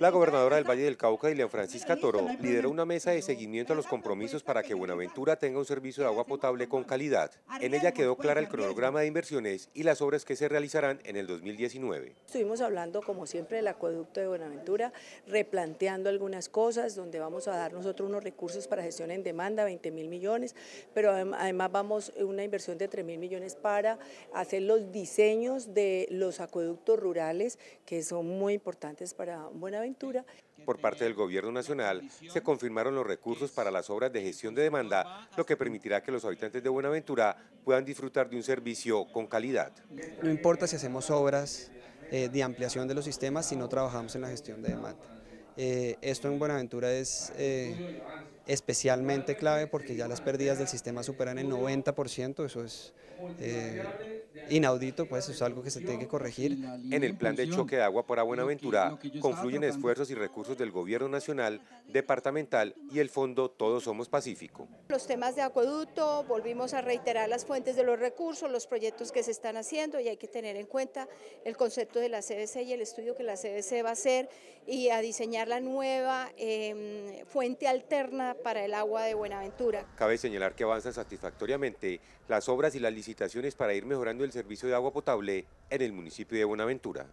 La gobernadora del Valle del Cauca, Lilian Francisca Toro, lideró una mesa de seguimiento a los compromisos para que Buenaventura tenga un servicio de agua potable con calidad. En ella quedó clara el cronograma de inversiones y las obras que se realizarán en el 2019. Estuvimos hablando, como siempre, del acueducto de Buenaventura, replanteando algunas cosas, donde vamos a dar nosotros unos recursos para gestión en demanda, 20 mil millones, pero además vamos eh, una inversión de 3 mil millones para hacer los diseños de los acueductos rurales, que son muy importantes para Buenaventura por parte del Gobierno Nacional se confirmaron los recursos para las obras de gestión de demanda, lo que permitirá que los habitantes de Buenaventura puedan disfrutar de un servicio con calidad. No importa si hacemos obras eh, de ampliación de los sistemas si no trabajamos en la gestión de demanda. Eh, esto en Buenaventura es eh, especialmente clave porque ya las pérdidas del sistema superan el 90%, eso es eh, inaudito, pues es algo que se tiene que corregir. En el plan de choque de agua para Buenaventura confluyen esfuerzos y recursos del gobierno nacional, departamental y el fondo Todos Somos Pacífico. Los temas de acueducto, volvimos a reiterar las fuentes de los recursos, los proyectos que se están haciendo y hay que tener en cuenta el concepto de la CBC y el estudio que la CBC va a hacer y a diseñar la nueva em, fuente alterna para el Agua de Buenaventura. Cabe señalar que avanzan satisfactoriamente las obras y las licitaciones para ir mejorando el servicio de agua potable en el municipio de Buenaventura.